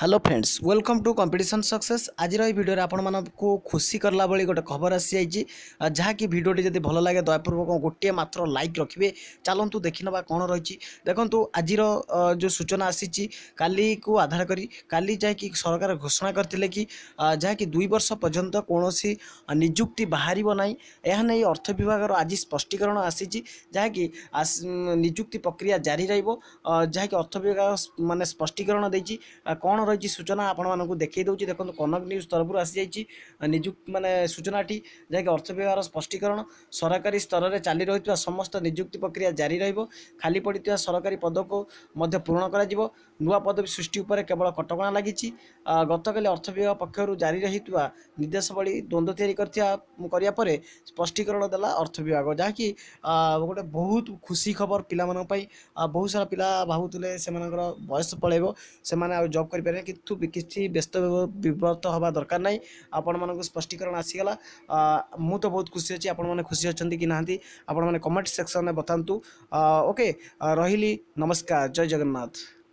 hello friends welcome to competition success আজির এই ভিডিওরে আপনার খুশি কলা ভাই গোটে খবর আসিযাই যাকি ভিডিওটি যদি ভাল লাগে দয়াপূর্বক গোটিয়ে মাত্র লাইক রাখবে চালু দেখি নেওয়া কোণ রয়েছে দেখুন আজির যে সূচনা আসিছি কালি কু আধার করে কালি যাকি সরকার ঘোষণা করে কি যাকি দুই বর্ষ পর্যন্ত কৌশি নিযুক্তি বাহার না এখানে অর্থ বিভাগের আজ স্পষ্টীকরণ আসিছি যাকি নিযুক্তি প্রক্রিয়া জারি রহব যাকি অর্থ বিভাগ মানে স্পষ্টীকরণ দিয়েছি কোণ ରହିଛି ସୂଚନା ଆପଣମାନଙ୍କୁ ଦେଖାଇ ଦେଉଛି ଦେଖନ୍ତୁ କନକ ନ୍ୟୁଜ୍ ତରଫରୁ ଆସିଯାଇଛି ନିଯୁକ୍ତି ମାନେ ସୂଚନାଟି ଯାହାକି ଅର୍ଥ ବ୍ୟବହାର ସ୍ପଷ୍ଟୀକରଣ ସରକାରୀ ସ୍ତରରେ ଚାଲି ରହିଥିବା ସମସ୍ତ ନିଯୁକ୍ତି ପ୍ରକ୍ରିୟା ଜାରି ରହିବ ଖାଲି ପଡ଼ିଥିବା ସରକାରୀ ପଦକୁ ମଧ୍ୟ ପୂରଣ କରାଯିବ ନୂଆ ପଦବୀ ସୃଷ୍ଟି ଉପରେ କେବଳ କଟକଣା ଲାଗିଛି ଗତକାଲି ଅର୍ଥ ବିଭାଗ ପକ୍ଷରୁ ଜାରି ରହିଥିବା ନିର୍ଦ୍ଦେଶାବଳୀ ଦ୍ୱନ୍ଦ୍ୱ ତିଆରି କରିଥିବା କରିବା ପରେ ସ୍ପଷ୍ଟୀକରଣ ଦେଲା ଅର୍ଥ ବିଭାଗ ଯାହାକି ଗୋଟେ ବହୁତ ଖୁସି ଖବର ପିଲାମାନଙ୍କ ପାଇଁ ବହୁତ ସାରା ପିଲା ଭାବୁଥିଲେ ସେମାନଙ୍କର ବୟସ ପଳାଇବ ସେମାନେ ଆଉ ଜବ୍ କରିପାରିବେ କ୍ଷେତ୍ରରେ କିନ୍ତୁ କିଛି ବ୍ୟସ୍ତ ବିବ୍ରତ ହେବା ଦରକାର ନାହିଁ ଆପଣମାନଙ୍କୁ ସ୍ପଷ୍ଟୀକରଣ ଆସିଗଲା ମୁଁ ତ ବହୁତ ଖୁସି ଅଛି ଆପଣମାନେ ଖୁସି ଅଛନ୍ତି କି ନାହାନ୍ତି ଆପଣମାନେ କମେଣ୍ଟ ସେକ୍ସନରେ ବତାନ୍ତୁ ଓକେ ରହିଲି ନମସ୍କାର ଜୟ ଜଗନ୍ନାଥ